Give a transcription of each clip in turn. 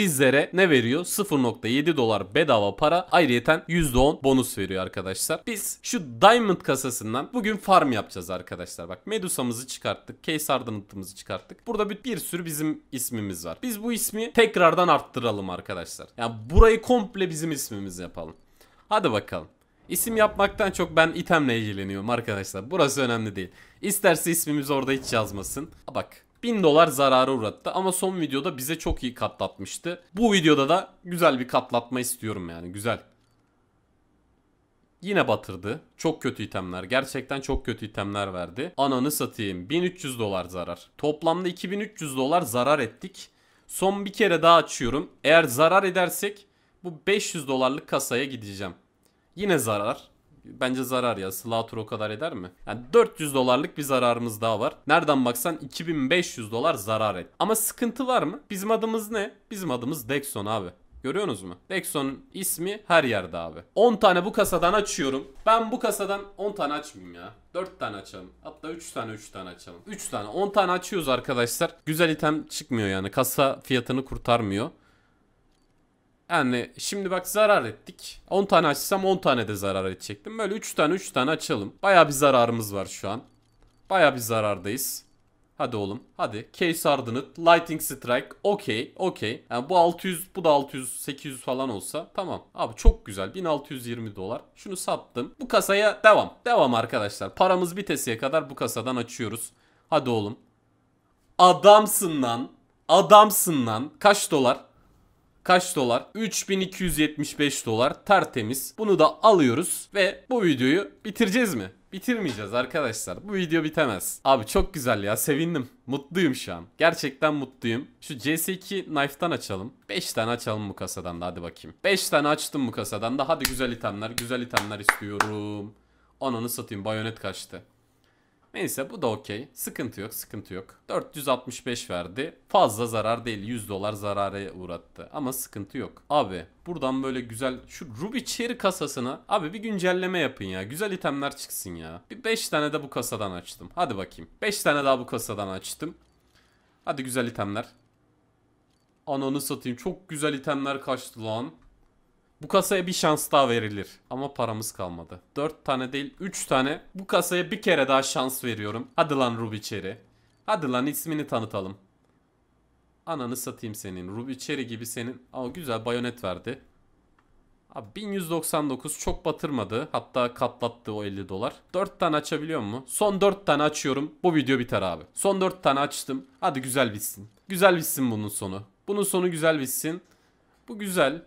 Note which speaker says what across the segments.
Speaker 1: sizlere ne veriyor? 0.7 dolar bedava para ayrıyeten %10 bonus veriyor arkadaşlar. Biz şu Diamond kasasından bugün farm yapacağız arkadaşlar. Bak Medusa'mızı çıkarttık. Case Ardent'ımızı çıkarttık. Burada bir, bir sürü bizim ismimiz var. Biz bu ismi tekrardan arttıralım arkadaşlar. Yani burayı komple bizim ismimiz yapalım. Hadi bakalım. İsim yapmaktan çok ben itemle ilgileniyorum arkadaşlar. Burası önemli değil. İsterse ismimiz orada hiç yazmasın. Bak 1000 dolar zarara uğrattı ama son videoda bize çok iyi katlatmıştı. Bu videoda da güzel bir katlatma istiyorum yani güzel. Yine batırdı. Çok kötü itemler. Gerçekten çok kötü itemler verdi. Ananı satayım. 1300 dolar zarar. Toplamda 2300 dolar zarar ettik. Son bir kere daha açıyorum. Eğer zarar edersek bu 500 dolarlık kasaya gideceğim. Yine zarar bence zarar ya. Slaughter o kadar eder mi? Yani 400 dolarlık bir zararımız daha var. Nereden baksan 2500 dolar zarar et. Ama sıkıntı var mı? Bizim adımız ne? Bizim adımız Dexon abi. Görüyorsunuz mu? Dexon'un ismi her yerde abi. 10 tane bu kasadan açıyorum. Ben bu kasadan 10 tane açmayayım ya. 4 tane açalım. Hatta 3 tane 3 tane açalım. 3 tane 10 tane açıyoruz arkadaşlar. Güzel item çıkmıyor yani. Kasa fiyatını kurtarmıyor. Yani şimdi bak zarar ettik. 10 tane açsam 10 tane de zarar edecektim. Böyle 3 tane 3 tane açalım. Baya bir zararımız var şu an. Baya bir zarardayız. Hadi oğlum. Hadi. Case Ardınıt. Lighting Strike. Okey. Okey. Yani bu 600 bu da 600 800 falan olsa. Tamam. Abi çok güzel. 1620 dolar. Şunu sattım. Bu kasaya devam. Devam arkadaşlar. Paramız bitesiye kadar bu kasadan açıyoruz. Hadi oğlum. Adamsın lan. Adamsın lan. Kaç dolar? kaç dolar? 3275 dolar tertemiz. Bunu da alıyoruz ve bu videoyu bitireceğiz mi? Bitirmeyeceğiz arkadaşlar. Bu video bitemez. Abi çok güzel ya. Sevindim. Mutluyum şu an. Gerçekten mutluyum. Şu CS2 Knife'dan açalım. 5 tane açalım bu kasadan da hadi bakayım. 5 tane açtım bu kasadan da. Hadi güzel itemler. Güzel itemler istiyorum. Ananı satayım. Bayonet kaçtı. Neyse bu da okey. Sıkıntı yok sıkıntı yok. 465 verdi. Fazla zarar değil. 100 dolar zarara uğrattı. Ama sıkıntı yok. Abi buradan böyle güzel şu Ruby Cherry kasasını, abi bir güncelleme yapın ya. Güzel itemler çıksın ya. Bir 5 tane de bu kasadan açtım. Hadi bakayım. 5 tane daha bu kasadan açtım. Hadi güzel itemler. Ananı satayım. Çok güzel itemler kaçtı lan. Bu kasaya bir şans daha verilir. Ama paramız kalmadı. 4 tane değil 3 tane. Bu kasaya bir kere daha şans veriyorum. Hadi lan Ruby Cherry. Hadi lan ismini tanıtalım. Ananı satayım senin. Ruby Cherry gibi senin. Aa güzel bayonet verdi. Abi 1199 çok batırmadı. Hatta katlattı o 50 dolar. 4 tane açabiliyor mu? Son 4 tane açıyorum. Bu video biter abi. Son 4 tane açtım. Hadi güzel bitsin. Güzel bitsin bunun sonu. Bunun sonu güzel bitsin. Bu güzel.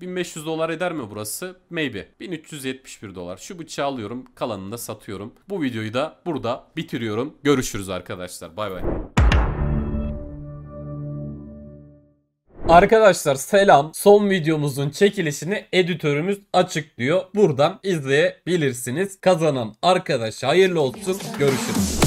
Speaker 1: 1500 dolar eder mi burası? Maybe. 1371 dolar. Şu bıçağı alıyorum. Kalanını da satıyorum. Bu videoyu da burada bitiriyorum. Görüşürüz arkadaşlar. Bay bay. Arkadaşlar selam. Son videomuzun çekilişini editörümüz açıklıyor. Buradan izleyebilirsiniz. Kazanan arkadaş hayırlı olsun. Görüşürüz.